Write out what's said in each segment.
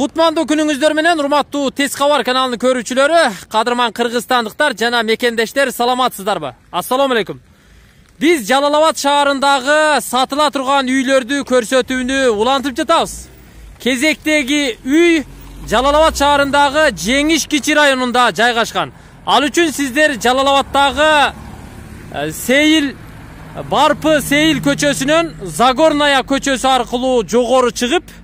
кутмандуу күнүңүздөр менен урматтуу тез кабар каналынын көрүүчүлөрү кадырман кыргызстандыктар жана мекендештер саламатсыздарбы ассалому алейкум биз жалал абад шаарындагы сатыла турган үйлөрдү көрсөтүүнү улантып жатабыз кезектеги үй жалал абад шаарындагы жеңиш кичи районунда жайгашкан ал үчүн сиздер жалал абаддагы сейил барпы сейил көчөсүнөн загорная көчөсү аркылуу жогору чыгып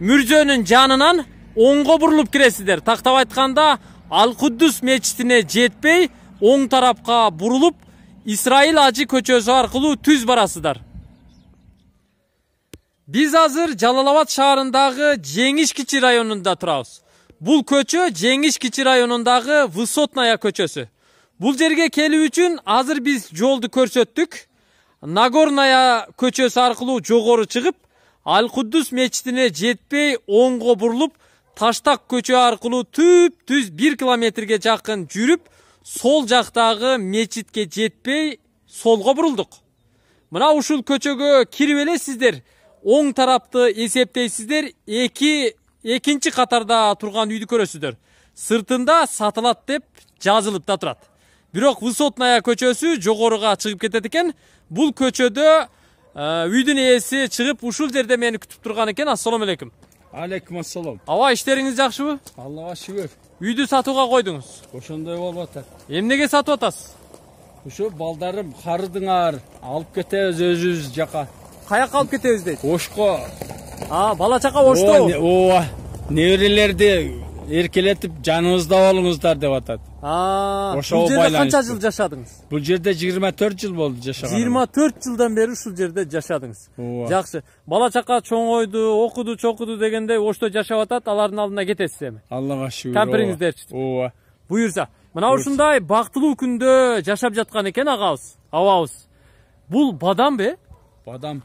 мүрзөнүн жанынан оңго бурулуп киресиздер тактап айтканда ал куддус мечитине жетпей оң тарапка бурулуп исраил ажы көчөсү аркылуу түз барасыздар биз азыр жалал абад шаарындагы жеңиш кичи районунда турабыз бул көчө жеңиш кичи районундагы высотная көчөсү бул жерге келүү үчүн азыр биз жолду көрсөттүк нагорная көчөсү аркылуу жогору чыгып ал куддус мечитине жетпей оңго бурулуп таштак көчө аркылуу түп түз бир километрге жакын жүріп, сол жақтағы мечитке жетпей солго бурулдук мына ушул көчөгө кирип эле оң тарапты эсептейсиздер эки экинчи катарда турган үйдү көрөсүздөр сыртында сатылат деп жазылып да турат бирок высотная көчөсү жогоруга чыгып кетет экен бул көчөдө Э, үйдің иесі шығып ушул жерде мені күтіп тұрған екен ассалому алейкум алейкум ассалам аба иштериңиз жакшыбы аллаға шүгүр үйді сатуға койдуңуз ошондой болуп атат эмнеге сатып атасыз ушу балдарым карыдыңар алып кетебиз өзүбүз жака каяка алып кетебиз дейт ошко а бала чака оштобу ооба неберелерди эркелетип жаныңызда болуңуздар деп атады. ошо бұл жерде қанша жыл жашадыңыз бұл жерде 24 жыл болды жашаған жыйырма төрт жылдан бері ушул жерде жашадыңыз жақсы бала чака чоңойду окуду чокуду дегендей ошто жашап атат алардын алдына кетесиз эми аллага шүгүр кемпириңиздерчи ооба буюрса мына ушундай бактылуу күндө жашап жаткан экен агабыз абабыз бул бадамбы э бадам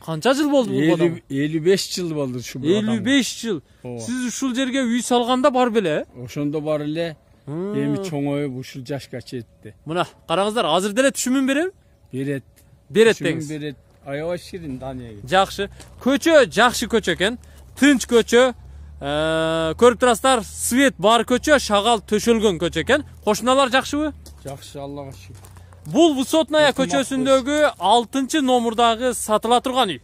қанша жыл болды бұл адам элүү беш жыл болду ушул элүү беш жыл сіз ушул жерге үй салғанда бар беле ошондо бар эле эми чоңоюп ушул жашка жетти мына караңыздар азыр деле түшүмүн береби берет берет деңиз берет аябай ширин данияга жакшы көчө жакшы көчө экен тынч көчө көрүп турасыздар свет бар көчө шагал төшөлгөн көчө экен кошуналар жакшыбы жакшы аллага шүгүр бул высотная көчөсүндөгү 6 номурдагы сатыла турган үй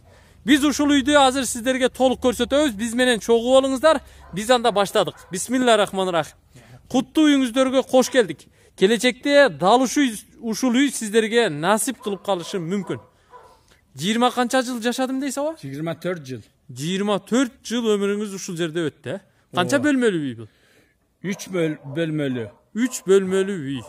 биз ушул үйдү азыр сиздерге толук көрсөтөбүз биз менен чогуу болуңуздар биз анда баштадык Бисмилла рахманир рахим куттуу үйүңүздөргө кош келдик келечекте дал ушул ушул үй сиздерге насип кылып калышы мүмкүн 20 канча жыл жашадым дейсі жыйырма 24 жыл 24 жыл өмүрүңүз ушул жерде өттү э канча бөлмөлүү үй бул 3 бөлмөлүү 3 бөлмөлүү үй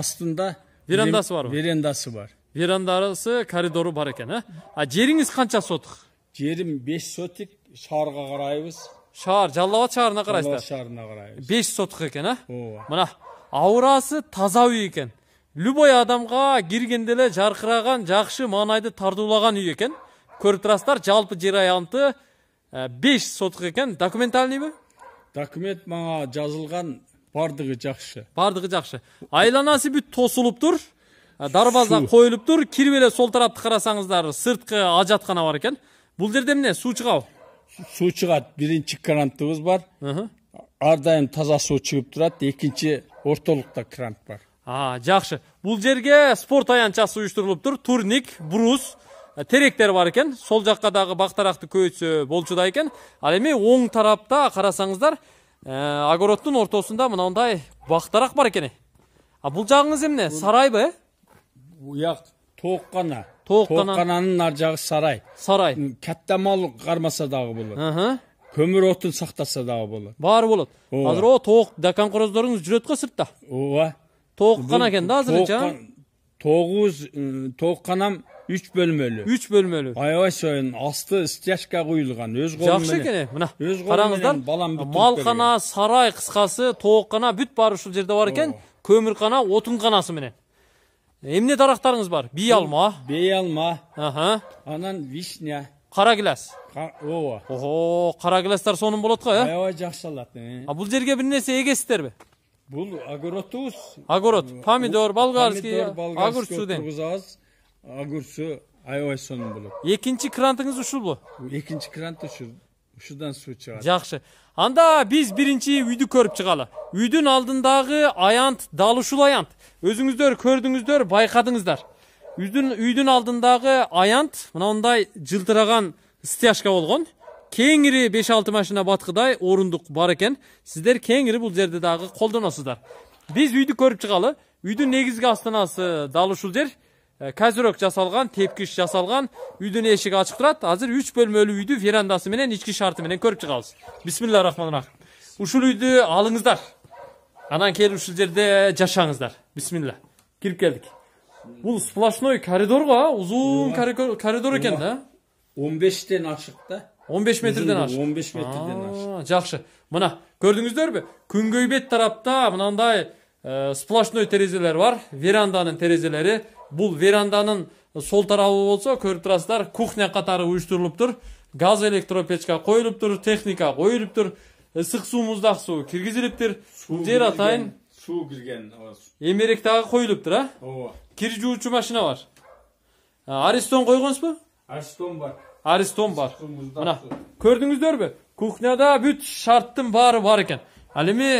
астында верандасы барбы верандасы бар верандасы коридору бар екен. а а жеріңіз қанша сотых жерім беш сотик шаарга қараймыз шаар жалал абад шаарына қарайсыздар шаарына карайбыз беш сотық экен э ооба мына аурасы таза үй екен любой адамға киргенде эле жаркыраган жакшы маанайды тартуулаган үй экен көрүп турасыздар жалпы жер аянты беш сотық екен документальныйбы документ мага жазылган бардыгы жакшы бардыгы жакшы айланасы бүт тосулуптур тур. Э, дарбаза коюлуптур тур. кирип эле сол тарапты карасаңыздар сырткы ажаткана бар экен бул жерде эмне суу чыгабы суу чыгат биринчи крантыбыз бар ар дайым таза суу чыгып турат экинчи ортолукта крант бар жакшы бул жерге спорт аянтчасы уюштурулуптур турник брус э, теректер бар экен сол жакка дагы бактаракты көбөйтсө болчу да экен ал эми оң тарапта карасаңыздар огородтун ортосунда мындай бактарак бар экен а бұл жағыңыз эмне сарайбы э тооп гана тооп кананын ар жагы сарай сарай катта мал кармаса дагы болот көмүр отун сактаса дагы болот баары болот азыр о тоқ дакан короздоруңуз жүрөт го сыртта ооба тооккана экен да азырынча тоқ тоокканам 3 бөлмөлүү 3 бөлмөлүү Аябай сайын асты стяжка куюлган өз қолымен. Жақсы екен, мына. Өз қолымен малкана сарай қысқасы, тоққана бүт бар ушул жерде бар екен. көмүркана отунканасы менен. Эмне дарактарыңыз бар? Бей алма. Бей алма. Анан вишня. Кара гилас. Ооба. Ого, кара гиластар сонун болот го, э? Аябай жакшы алат. А бул жерге бир нерсе эгесиздерби? Бул огородубуз. Огород, помидор, болгарский, огурцу ден огурцы аябай сонун болот экинчи крантыңыз ушулбу экинчи крант ушул ушудан суу чыгат жакшы анда биз биринчи үйдү көрүп чыгалы үйдүн алдындагы аянт дал ушул аянт өзүңүздөр көрдүңүздөр байкадыңыздар үйдүн үйдүн алдындагы аянт мынандай жылтыраган стяжка болгон кеңири беш алты машина баткыдай орундук бар экен сиздер кеңири бул жерди дагы колдоносуздар биз үйдү көрүп чыгалы үйдүн негизги астанасы дал ушул жер қазірок э, жасалған тепкіш жасалған үйдің есігі ашық тұрады азыр үч бөлмөлүү үйдү верандасы менен ички шарты менен көрүп чыгабыз бисмилла рахманир рахим ушул үйдү алыңыздар анан келип ушул жерде жашаңыздар бисмилла кирип келдик бул сплошной коридор ғой а узун коридор экен да он бештен ашык да он беш метрден ашык он беш метрден ашык жакшы мына көрдүңүздөрбү бет тарапта мынандай э, сплошной терезелер бар веранданын терезелери бұл веранданын сол тарабы болса көріп тұрасыздар кухня қатары ұйыштырылып тұр газ электропечка қойылып тұр техника қойылып тұр ысық э, суу мұздақ суу киргизилиптир жер атайын суу кирген эмерек дагы коюлуптур а ооба кир жуучу машина бар аристон койгонсузбу аристон бар аристон бар мына көрдүңүздөрбү кухняда бүт шарттын баары бар экен ал эми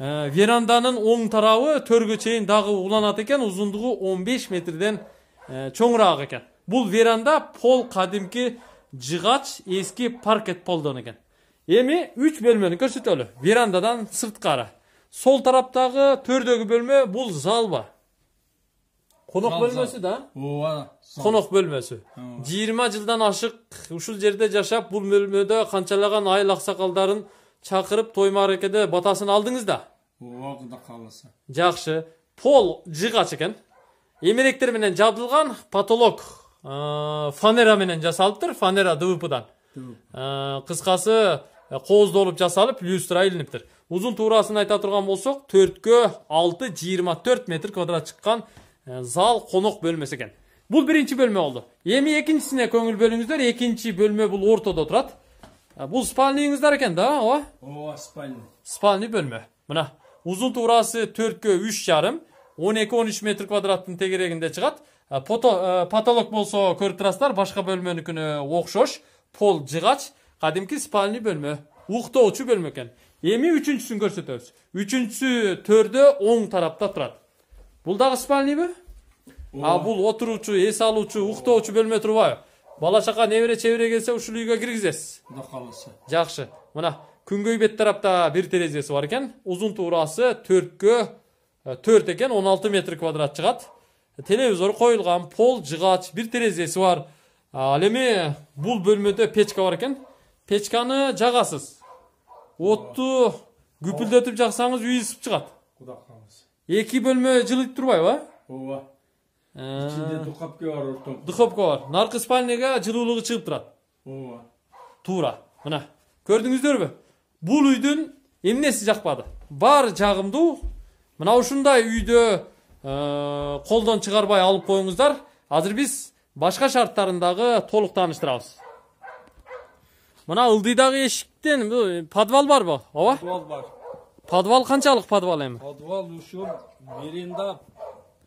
ә, веранданын оң тарауы төргө чейин дағы уланат екен ұзындығы 15 метрден ә, чоңураак экен бул веранда пол кадимки жығач ескі паркет полдон екен. эми үч бөлмөнү көрсөтөлү верандадан сырткары сол тараптагы бөлме бұл зал ба конок бөлмесі да ооба конок бөлмөсү жыйырма жылдан ашық ушул жерде жашап бұл бөлмөдө канчалаган айыл аксакалдарын чакырып той мааракеде батасын алдыңыз да Уақыда қаласа. Жақсы. Пол жиғаш екен. Емеректер менен жабдылған потолок фанера менен жасалыптыр тұр, фанера дан Қысқасы қооздолуп жасалып, люстра илинип тұр. Узун турасын айта тұрған болсақ, 4 алты 6 төрт метр квадрат шыққан зал қонақ бөлмесі екен. Бұл бірінші бөлме болды. Эми екіншісіне көңіл бөліңіздер, екінші бөлме бұл ортада отырады. Бұл спальныйыңыздар екен да, ооба О, спальный. Спальный бөлме. Мына uzun туурасы төрткө үч жарым он эки он үч метр квадраттын тегерегинде чыгат потолок болсо көрүп турасыздар башка бөлмөнүкүнө окшош пол жыгач кадимки спальный бөлмө уктоочу бөлмө экен эми үчүнчүсүн көрсөтөбүз үчүнчүсү төрдө оң тарапта турат бул дагы спальныйбы а бул отуруучу эс алуучу уктоочу бөлмө турбайбы бала чака небере чебере келсе ушул үйгө киргизесиз кудай кааласа жакшы мына күнгөй бет тарапта бир терезеси бар экен узун туурасы төрткө э, төрт экен он алты метр квадрат чыгат телевизор коюлган пол жыгач бир терезеси бар ал эми бул бөлмөдө печка бар экен печканы жагасыз отту күпүлдөтүп жаксаңыз үй ысып чыгат эки бөлмө жылыйт турбайбы ооба э, ичинде духовка бар ортом духовка бар наркы спальняга жылуулугу чыгып турат ооба туура мына көрдүңүздөрбү бул үйдүн эмнеси жақпады баары жагымдуу мына ушундай үйдө колдон чыгарбай алып коюңуздар азыр биз башка шарттарын дагы толук тааныштырабыз мына ылдыйдагы эшиктен подвал барбы ооба подвал бар подвал канчалык подвал эми подвал ушул веранда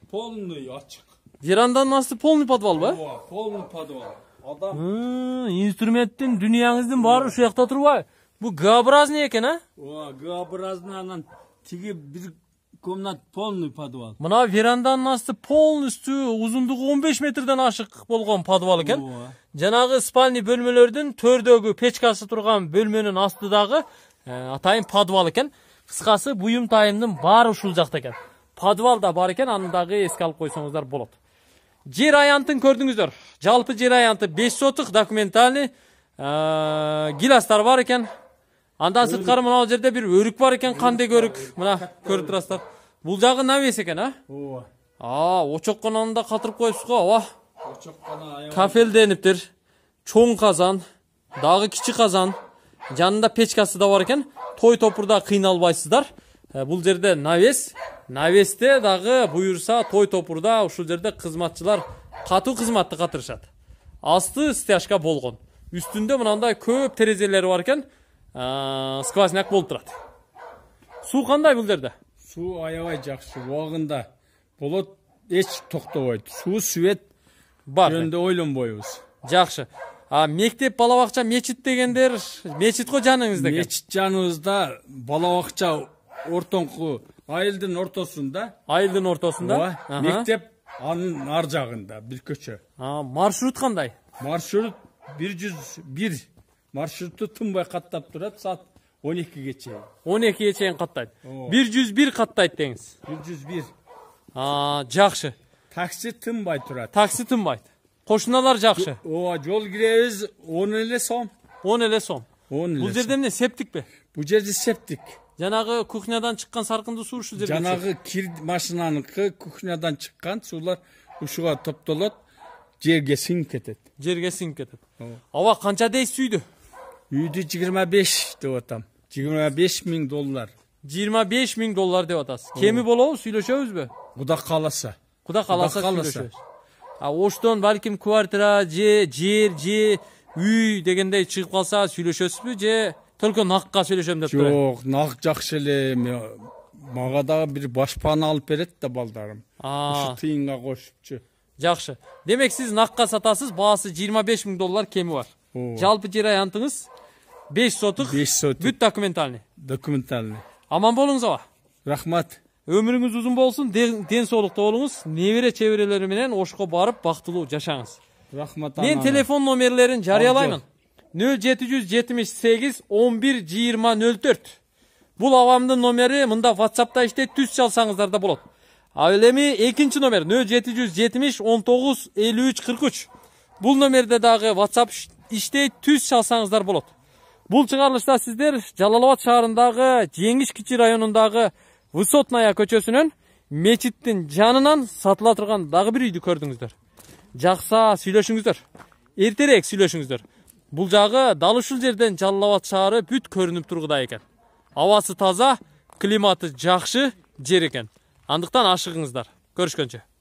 полный ачык веранданын асты полный подвалбы э ооба полный подвал адам инструменттин дүйнөңүздүн баары ушул жакта турбайбы Bu G-образный екен, а? О, образный анан тиги бир комнат полный подвал. Мына веранданын асты полностью узундугу 15 метрден ашык болгон подвал экен. Жанагы спальный бөлмөлөрдүн төрдөгү печкасы турган бөлмөнүн астыдагы атайын подвал экен. Кыскасы буюм тайымдын баары ушул жакта экен. Подвал да бар экен, аны дагы эске алып койсоңуздар болот. Жер аянтын көрдүңүздөр. Жалпы жер аянты 5 сотық документальный гиластар бар экен андан сырткары мынау жерде бир өрүк бар экен кандай көрүк мына көрүп турасыздар бул жагы навес экен а ооба а очоккананы да катырып коюпсуз го ооба кафелдениптир чоң казан дагы кичи казан жанында печкасы да бар экен той топурда кыйналбайсыздар ә, бул жерде навес навесте дагы буюрса той топурда ушул жерде кызматчылар катуу кызматты катырышат асты стяжка болгон үстүндө мынандай көп терезелери бар экен сквозняк болып тұрады су қандай бұл жерде су аябай жақсы уағында болот еш тоқтабайды су свет бар жөнінде ойлонбойбуз жақсы а мектеп бала бакча мечит дегендер мечит қо жаныңызда мечит жаныбызда бала бакча ортоңку айылдын ортосунда айылдын мектеп анын ар жагында бир көчө маршрут қандай маршрут бир жүз маршрутты тынбай каттап турат саат он экиге чейин он экиге чейин каттайт бир жүз бир каттайт деңиз бир жүз бир жакшы такси тынбай турат такси тынбайт кошуналар жакшы ооба жол киребиз он эле сом он эле сом он эле бул жерде эмне септикпи бул жерде септик жанагы кухнядан чыккан сарқынды суу ушул жерде жанагы кир машинаныкы кухнядан чыккан суулар ушуга топтолот жерге сиңип кетет жерге сиңип кетет ооба канча дейсиз үйдү үйді 25 деп атам беш миң доллар беш миң доллар деп атасыз кеми болобу сүйлөшөбүзбү кудай кааласа кудай кааласа сүйлөшөбүз оштон балким квартира же жер же үй дегендей чыгып калса сүйлөшөсүзбү же только накка сүйлөшөм деп жок нак жакшы эле мага дагы бир башпана алып берет да балдарым ушу тыйынга кошупчу жакшы демек сиз накка сатасыз баасы жыйырма беш миң доллар кеми бар жалпы жер аянтыңыз беш сотық беш сотық бүт документальный документальный аман болыңыз аба рахмат өміріңіз ұзын болсын денсаулықта болыңыз небере чеберелер менен ошко барып бактылуу жашаңыз рахмат мен телефон номерлерин жарыялаймын нөл жети жүз жетимиш сегиз он бир жыйырма нөл төрт бул абамдын номери мында ватсапта иштейт түз чалсаңыздар да болот ал эми экинчи номер нөл жети жүз жетимиш он тогуз элүү үч кырк үч бул номерде дагы ватсап иштей түз чалсаңыздар болот бул чыгарылышта сиздер жалал абад шаарындагы жеңиш кичи районундагы высотная көчөсүнөн мечиттин жанынан сатыла турган дагы бир үйдү көрдүңүздөр жакса сүйлөшүңүздөр эртерээк сүйлөшүңүздөр бул жагы дал ушул жерден жалал абад шаары бүт көрүнүп тургудай экен абасы таза климаты жакшы жер экен андыктан ашыгыңыздар көрүшкөнчө